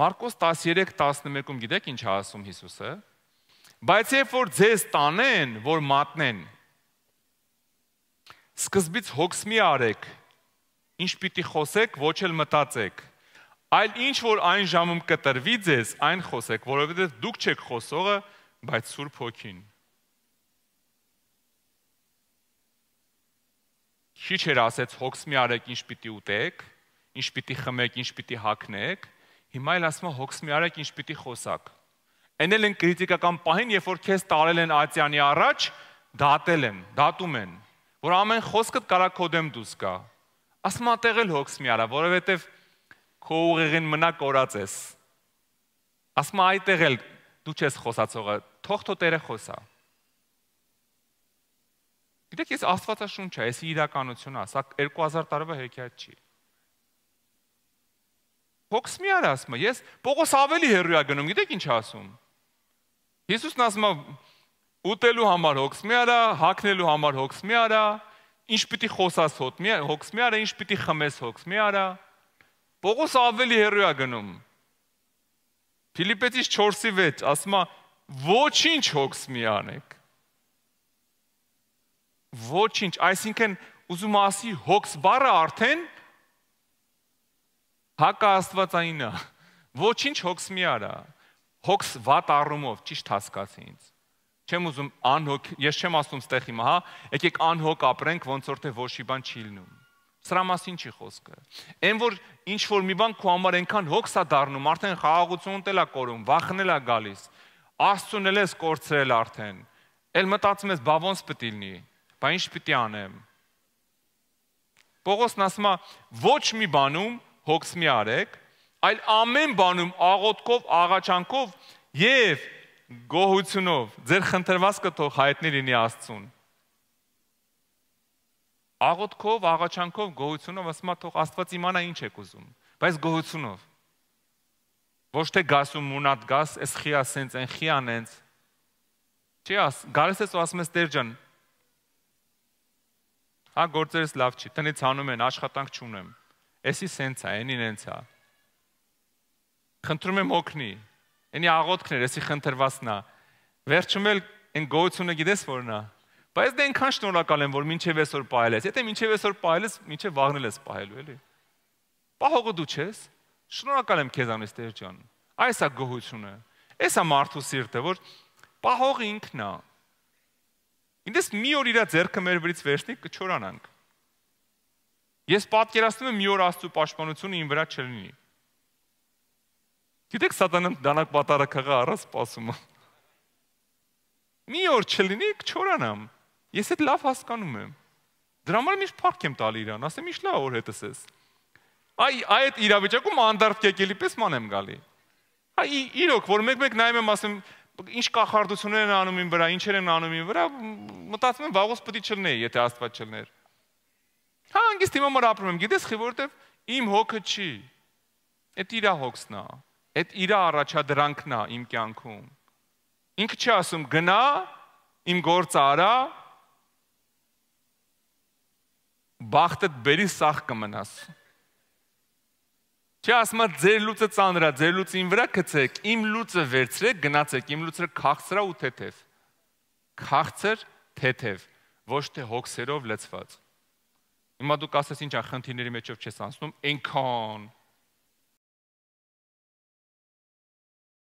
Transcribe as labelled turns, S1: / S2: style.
S1: Մարկոս 13:11-ում գիտեք ինչ է ասում Հիսուսը։ Բայց երբ որ ձեզ տանեն, որ մատնեն, սկզբից հոգս մի արեք։ Ինչ պիտի խոսեք, ոչ էլ մտածեք։ Այլ ինչ որ այն ժամում կտրվի ձեզ, այն խոսեք, որովհետև դուք չեք խոսողը, բայց Սուրբ Հոգին։ Քիչ էր ասեց հոգս մի արեք, ինչ պիտի ուտեք, ինչ պիտի խմեք, ինչ պիտի հագնեք, Հիմա էլ ասում է հոգս մի արեք ինչ պիտի խոսակ։ Էն էլ են քրիտիկական պահին, երբ որ քեզ տարել են Ատյանի առաջ, դատել են, դատում են, որ ամեն խոսքդ կարա կոդեմ դուս գա։ Ասում է տեղել հոգս մի արա, որովհետև քո ուղեղին մնա կորած ես։ Ասում է այդտեղ էլ դու չես խոսացողը, թող թո Տերը խոսա։ Գիտեք, ես Աստվածաշունչ է, ես իրականություն է, սա 2000 տարվա հեքիաթ չի։ Փոքս մի արա ասում է, ես Պողոս ավելի հերույա գնում, գիտեք ինչ ասում։ Հիսուսն ասում է ուտելու համար հոգս մի արա, հակնելու համար հոգս մի արա, ինչ պիտի խոսաս հոտ մի հոգս մի արա, ինչ պիտի խմես հոգս մի արա։ Պողոս ավելի հերույա գնում։ Ֆիլիպեցիս 4-ի 6 ասում է ոչինչ հոգս մի անեք։ Ոչինչ, այսինքն ուզում ասի հոգս բառը արդեն Հակա Աստվածայինը։ Ոչինչ հոգս մի արա։ Հոգս վատ առումով ճիշտ հասկացի ինձ։ Չեմ ուզում անհոգ, ես չեմ ասում ստեղ հիմա, հա, եկեք անհոգ ապրենք, ոնց որ թե ոչ մի բան չի լինում։ Սրա մասին չի խոսքը։ Էն որ ինչ որ մի բան քո համար այնքան հոգս է դառնում, արդեն խաղաղություն տելա կորում, վախնել է գալիս։ Աստծուն էլ էս կորցրել արդեն։ Էլ մտածում ես, բա ոնց պետք լինի։ Բա ինչ պետք է անեմ։ Պողոսն ասում է ոչ մի բանում հոգս մի արեք, այլ ամեն բանում աղոթքով, աղաչանքով եւ գոհությունով ձեր խնդրվածքը թող հայտնի լինի Աստծուն։ Աղոթքով, աղաչանքով, գոհությունով ասում է թող Աստված իմանա ինչ եք ուզում, բայց գոհությունով։ Ոչ թե գաս ու մունատ գաս, էս խիա սենց, այն խիա նենց։ Չի աս, գալիս ես ու ասում ես Տեր ջան։ Հա գործերս լավ չի, տնից հանում են, աշխատանք չունեմ։ Էսի սենց է, այնին ենց է։ Խնդրում եմ օգնի։ Այնի աղոթքներ, էսի խնդրվածն է։ Վերջում էլ այն գոյությունը գիտես որն է։ Բայց դե այնքան շնորհակալ եմ, որ մինչև այսօր ողել ես։ Եթե մինչև այսօր ողել ես, մինչև վաղնել ես ողելու, էլի։ Պահողը դու չես։ Շնորհակալ եմ քեզանից, Տեր ջան։ Այս է գոհությունը։ Այս է մարդու սիրտը, որ պահողը ինքն է։ Ինձ մի օր իրա ձեռքը մեր վրից վերցնի, կչորանանք։ Ես պատկերացնում եմ մի օր Աստծո պաշտպանությունը ինձ վրա չլինի։ Գիտեք, սատանան դանակ պատարը քղա առած սпасում։ Մի օր չլինի, չորանամ։ Ես այդ լավ հասկանում եմ։ Դրա համար միշտ փառք եմ տալի իրան, ասեմ ի՞նչ լավ որ հետս ես։ Այ այդ իրավիճակում անդարտ կեկելի պես մանեմ գալի։ Այ իրոք որ մեկ-մեկ նայում եմ ասեմ ինչ կախարդություններ են անում ին վրա, ինչեր են անում ին վրա, մտածում եմ վաղուց պետք չլինեի, եթե Աստված չլներ։ չլ նույնիսկ իմ համար ապրում եմ, գիտես, խի որովհետև իմ հոգը չի։ Այդ իրա հոգսն է։ Այդ իրա առաջադրանքն է իմ կյանքում։ Ինքը չի ասում գնա, իմ գործը արա, բախտդ բերի սախ կմնաս։ Չի ասում ձեր լույսը ծանր է, ձեր լույսին վրա գցեք, իմ լույսը վերցրեք, գնացեք, իմ լույսը քաղցր է ու թեթև։ Քաղցր, թեթև, ոչ թե հոգսերով լցված։ Հիմա դու կասես ինչա խնդիրների մեջով չես անցնում, այնքան